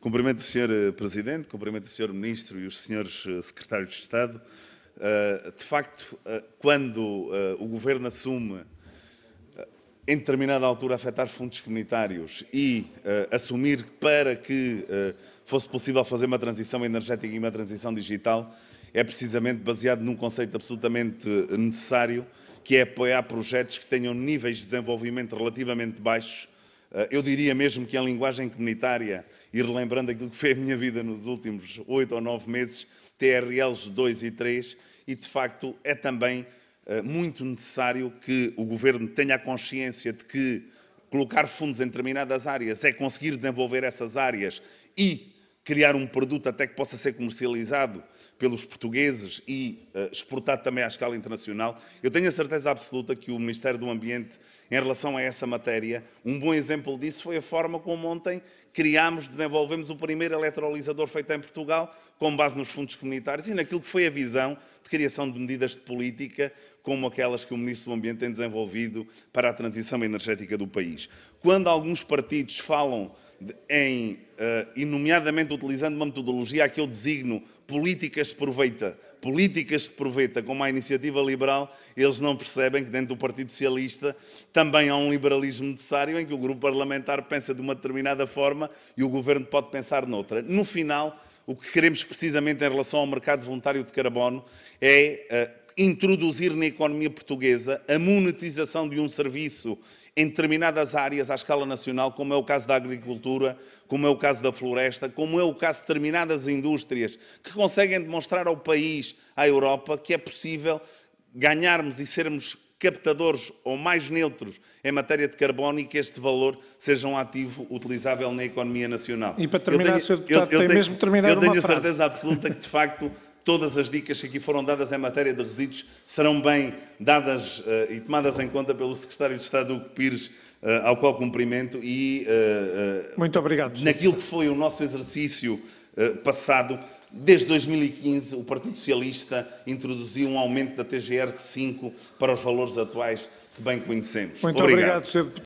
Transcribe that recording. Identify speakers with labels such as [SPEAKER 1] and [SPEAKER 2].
[SPEAKER 1] Cumprimento o Sr. Eh, presidente, cumprimento o Sr. Ministro e os senhores eh, Secretários de Estado. Eh, de facto, quando o Governo assume, em determinada altura, afetar fundos comunitários e assumir para que fosse possível fazer uma transição energética e uma transição digital, é precisamente baseado num conceito absolutamente necessário, que é apoiar projetos que tenham níveis de desenvolvimento relativamente baixos. Eu diria mesmo que, a linguagem comunitária, e relembrando aquilo que foi a minha vida nos últimos oito ou nove meses, TRLs 2 e 3, e de facto é também eh, muito necessário que o governo tenha a consciência de que colocar fundos em determinadas áreas é conseguir desenvolver essas áreas e criar um produto até que possa ser comercializado pelos portugueses e uh, exportado também à escala internacional. Eu tenho a certeza absoluta que o Ministério do Ambiente, em relação a essa matéria, um bom exemplo disso foi a forma como ontem criámos, desenvolvemos o primeiro eletrolisador feito em Portugal, com base nos fundos comunitários e naquilo que foi a visão de criação de medidas de política, como aquelas que o Ministro do Ambiente tem desenvolvido para a transição energética do país. Quando alguns partidos falam em, eh, e nomeadamente utilizando uma metodologia a que eu designo políticas de proveita, políticas de proveita, como a iniciativa liberal, eles não percebem que dentro do Partido Socialista também há um liberalismo necessário em que o grupo parlamentar pensa de uma determinada forma e o governo pode pensar noutra. No final, o que queremos precisamente em relação ao mercado voluntário de carbono é eh, introduzir na economia portuguesa a monetização de um serviço em determinadas áreas à escala nacional, como é o caso da agricultura, como é o caso da floresta, como é o caso de determinadas indústrias que conseguem demonstrar ao país, à Europa, que é possível ganharmos e sermos captadores ou mais neutros em matéria de carbono e que este valor seja um ativo utilizável na economia nacional. E para terminar, eu tenho, Sr. Deputado, eu, eu tem tenho, mesmo Eu tenho a frase. certeza absoluta que, de facto, todas as dicas que aqui foram dadas em matéria de resíduos serão bem dadas uh, e tomadas em conta pelo Secretário de Estado, Hugo Pires, uh, ao qual cumprimento e... Uh, Muito obrigado. Naquilo que foi o nosso exercício passado, Desde 2015, o Partido Socialista introduziu um aumento da TGR de 5 para os valores atuais que bem conhecemos. Muito obrigado, obrigado Sr. Deputado.